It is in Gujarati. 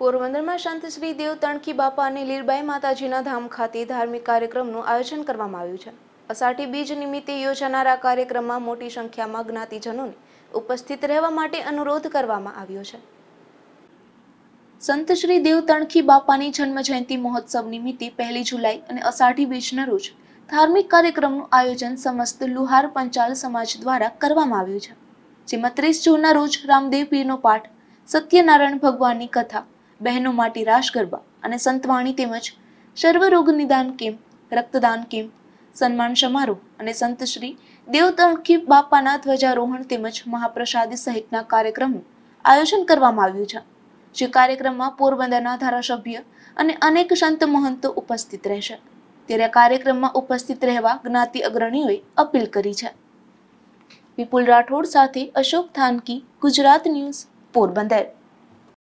પોરબંદરમાં સંત શ્રી દેવ તણકી બાપા અને લીલબાઈ માતાજીના ધામ ખાતે ધાર્મિક કાર્યક્રમનું આયોજન કરવામાં આવ્યું છે અષાઢી બીજ નિમિત્તે યોજાનાર આ કાર્યક્રમમાં મોટી સંખ્યામાં જ્ઞાતિજનોને ઉપસ્થિત રહેવા માટે અનુરોધ કરવામાં આવ્યો છે સંત શ્રી દેવ તણખી બાપાની જન્મજયંતિ મહોત્સવ નિમિત્તે પહેલી જુલાઈ અને અષાઢી બીજના રોજ ધાર્મિક કાર્યક્રમનું આયોજન સમસ્ત લુહાર પંચાલ સમાજ દ્વારા કરવામાં આવ્યું છે જેમાં ત્રીસ જૂનના રોજ રામદેવ પીરનો પાઠ સત્યનારાયણ ભગવાનની કથા બહેનો માટે રાસ ગરબા અને સંતવાણી તેમજ સર્વરોગ નિદાન કેમ્પ રક્તદાન કેમ્પ સન્માન સમારોહ અને સંતશ્રી દેવતણકી બાપાના ધ્વજારોહણ તેમજ મહાપ્રસાદ સહિતના કાર્યક્રમનું આયોજન કરવામાં આવ્યું છે જે કાર્યક્રમમાં પોરબંદરના ધારાસભ્ય અને અનેક સંત મહંતો ઉપસ્થિત રહેશે ત્યારે કાર્યક્રમમાં ઉપસ્થિત રહેવા જ્ઞાતિ અગ્રણીઓએ અપીલ કરી છે વિપુલ રાઠોડ સાથે અશોક થાનકી ગુજરાત ન્યૂઝ પોરબંદર